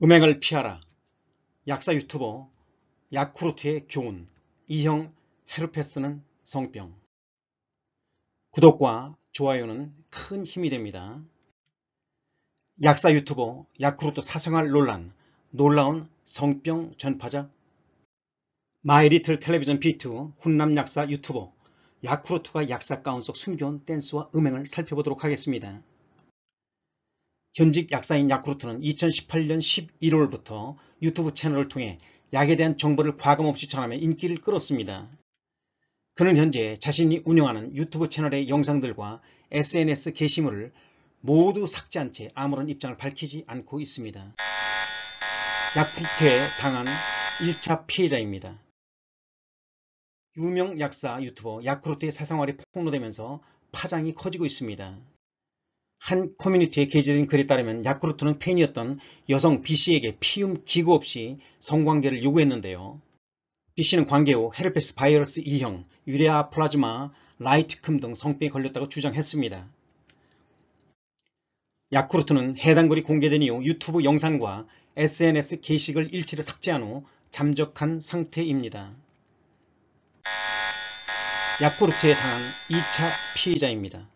음행을 피하라. 약사 유튜버 야쿠르트의 교훈 이형 헤르페스는 성병 구독과 좋아요는 큰 힘이 됩니다. 약사 유튜버 야쿠르트 사생활 논란 놀라운 성병 전파자 마이리틀 텔레비전 비트 훈남 약사 유튜버 야쿠르트가 약사 가운 속 숨겨온 댄스와 음행을 살펴보도록 하겠습니다. 현직 약사인 야쿠르트는 2018년 11월부터 유튜브 채널을 통해 약에 대한 정보를 과감없이 전하며 인기를 끌었습니다. 그는 현재 자신이 운영하는 유튜브 채널의 영상들과 SNS 게시물을 모두 삭제한 채 아무런 입장을 밝히지 않고 있습니다. 야쿠르트에 당한 1차 피해자입니다. 유명 약사 유튜버 야쿠르트의 사생활이 폭로되면서 파장이 커지고 있습니다. 한 커뮤니티에 게재된 글에 따르면 야쿠르트는 팬이었던 여성 B씨에게 피움 기구 없이 성관계를 요구했는데요. B씨는 관계 후 헤르페스 바이러스 2형, 유레아 플라즈마, 라이트큼 등 성병에 걸렸다고 주장했습니다. 야쿠르트는 해당 글이 공개된 이후 유튜브 영상과 SNS 게시글 일치를 삭제한 후 잠적한 상태입니다. 야쿠르트에 당한 2차 피해자입니다.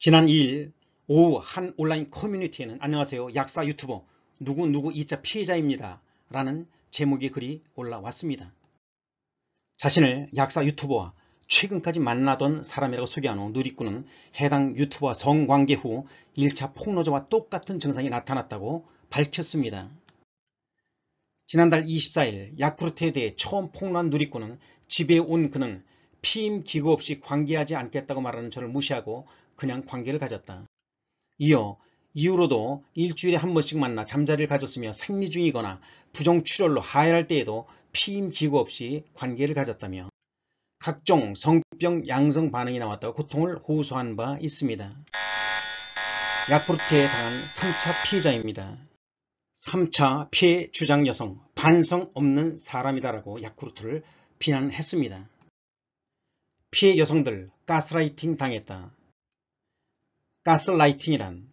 지난 2일 오후 한 온라인 커뮤니티에는 안녕하세요 약사 유튜버 누구누구 2차 피해자입니다 라는 제목의 글이 올라왔습니다. 자신을 약사 유튜버와 최근까지 만나던 사람이라고 소개한 후 누리꾼은 해당 유튜버와 성관계 후 1차 폭로자와 똑같은 증상이 나타났다고 밝혔습니다. 지난달 24일 야쿠르트에 대해 처음 폭로한 누리꾼은 집에 온 그는 피임 기구 없이 관계하지 않겠다고 말하는 저를 무시하고 그냥 관계를 가졌다. 이어 이후로도 일주일에 한 번씩 만나 잠자리를 가졌으며 생리 중이거나 부정출혈로 하혈할 때에도 피임 기구 없이 관계를 가졌다며 각종 성병 양성 반응이 나왔다고 고통을 호소한 바 있습니다. 야쿠르트에 당한 3차 피해자입니다. 3차 피해 주장 여성, 반성 없는 사람이다라고 야쿠르트를 비난했습니다. 피해 여성들 가스라이팅 당했다. 가스라이팅이란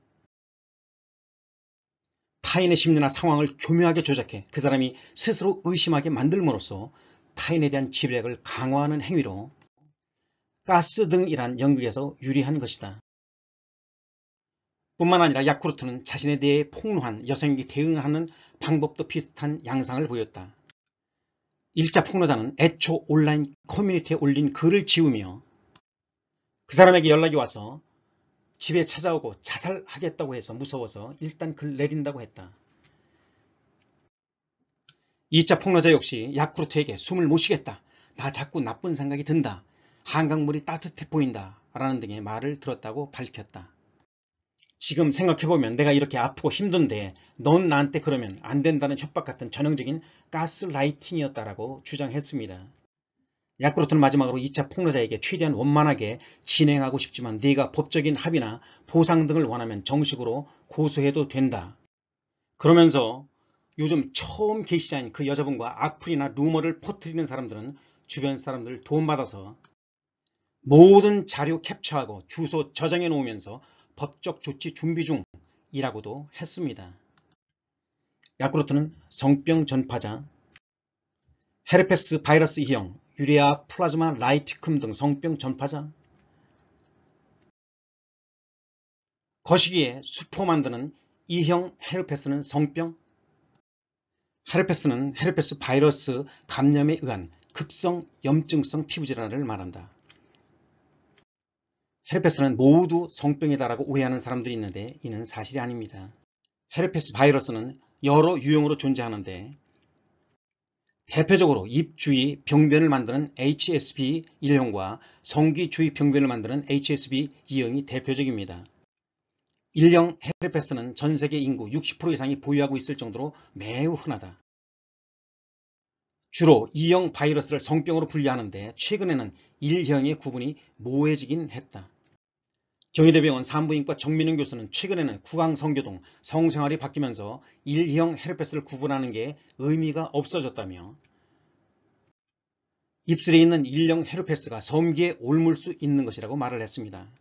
타인의 심리나 상황을 교묘하게 조작해 그 사람이 스스로 의심하게 만들므로써 타인에 대한 지배력을 강화하는 행위로 가스 등이란 연극에서 유리한 것이다. 뿐만 아니라 야쿠르트는 자신에 대해 폭로한 여성에게 대응하는 방법도 비슷한 양상을 보였다. 일자 폭로자는 애초 온라인 커뮤니티에 올린 글을 지우며 그 사람에게 연락이 와서 집에 찾아오고 자살하겠다고 해서 무서워서 일단 글 내린다고 했다. 2차 폭로자 역시 야쿠르트에게 숨을 못 쉬겠다. 나 자꾸 나쁜 생각이 든다. 한강물이 따뜻해 보인다. 라는 등의 말을 들었다고 밝혔다. 지금 생각해보면 내가 이렇게 아프고 힘든데 넌 나한테 그러면 안 된다는 협박 같은 전형적인 가스라이팅이었다라고 주장했습니다. 야쿠르트는 마지막으로 2차 폭로자에게 최대한 원만하게 진행하고 싶지만 네가 법적인 합의나 보상 등을 원하면 정식으로 고소해도 된다. 그러면서 요즘 처음 게시자인 그 여자분과 악플이나 루머를 퍼뜨리는 사람들은 주변 사람들 도움받아서 모든 자료 캡처하고 주소 저장해 놓으면서 법적 조치 준비 중이라고도 했습니다. 야쿠르트는 성병 전파자, 헤르페스 바이러스 2형, 유리아 플라즈마 라이티쿰 등 성병 전파자, 거시기에 수포 만드는 2형 헤르페스는 성병, 헤르페스는 헤르페스 바이러스 감염에 의한 급성 염증성 피부질환을 말한다. 헤르페스는 모두 성병이다라고 오해하는 사람들이 있는데 이는 사실이 아닙니다. 헤르페스 바이러스는 여러 유형으로 존재하는데 대표적으로 입주위 병변을 만드는 HSV 1형과 성기주위 병변을 만드는 HSV 2형이 대표적입니다. 1형 헤르페스는 전 세계 인구 60% 이상이 보유하고 있을 정도로 매우 흔하다. 주로 2형 바이러스를 성병으로 분류하는데 최근에는 1형의 구분이 모호해지긴 했다. 경희대병원 산부인과 정민영 교수는 최근에는 구강 성교동 성생활이 바뀌면서 일형 헤르페스를 구분하는 게 의미가 없어졌다며 입술에 있는 일형 헤르페스가 섬기에 옮을 수 있는 것이라고 말을 했습니다.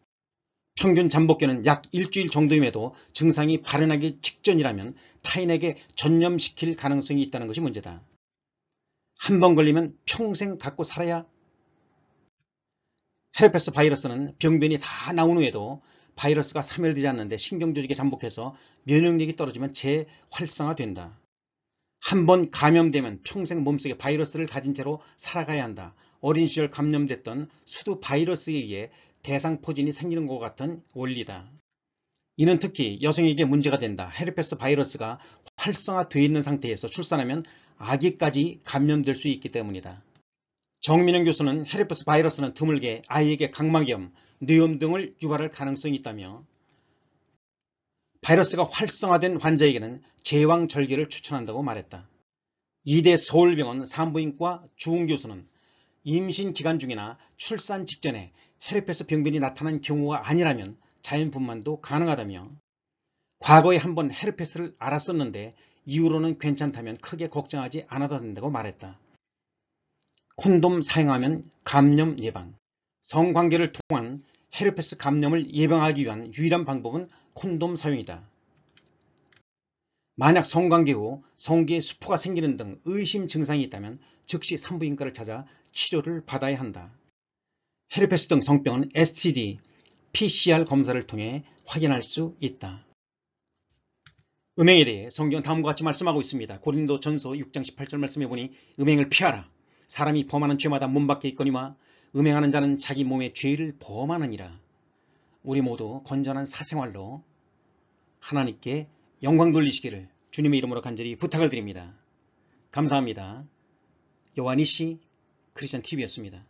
평균 잠복기는 약 일주일 정도임에도 증상이 발현하기 직전이라면 타인에게 전염시킬 가능성이 있다는 것이 문제다. 한 번 걸리면 평생 갖고 살아야 헤르페스 바이러스는 병변이 다 나온 후에도 바이러스가 사멸되지 않는데 신경조직에 잠복해서 면역력이 떨어지면 재활성화된다. 한 번 감염되면 평생 몸속에 바이러스를 가진 채로 살아가야 한다. 어린 시절 감염됐던 수두 바이러스에 의해 대상포진이 생기는 것 같은 원리다. 이는 특히 여성에게 문제가 된다. 헤르페스 바이러스가 활성화되어 있는 상태에서 출산하면 아기까지 감염될 수 있기 때문이다. 정민영 교수는 헤르페스 바이러스는 드물게 아이에게 각막염, 뇌염 등을 유발할 가능성이 있다며 바이러스가 활성화된 환자에게는 제왕절개를 추천한다고 말했다. 이대 서울병원 산부인과 주은 교수는 임신 기간 중이나 출산 직전에 헤르페스 병변이 나타난 경우가 아니라면 자연분만도 가능하다며 과거에 한번 헤르페스를 알았었는데 이후로는 괜찮다면 크게 걱정하지 않아도 된다고 말했다. 콘돔 사용하면 감염 예방 성관계를 통한 헤르페스 감염을 예방하기 위한 유일한 방법은 콘돔 사용이다. 만약 성관계 후 성기에 수포가 생기는 등 의심 증상이 있다면 즉시 산부인과를 찾아 치료를 받아야 한다. 헤르페스 등 성병은 STD, PCR 검사를 통해 확인할 수 있다. 음행에 대해 성경 다음과 같이 말씀하고 있습니다. 고린도 전서 6장 18절 말씀해 보니 음행을 피하라. 사람이 범하는 죄마다 문 밖에 있거니와 음행하는 자는 자기 몸의 죄를 범하느니라. 우리 모두 건전한 사생활로 하나님께 영광 돌리시기를 주님의 이름으로 간절히 부탁을 드립니다. 감사합니다. 요한이씨 크리스천 TV였습니다.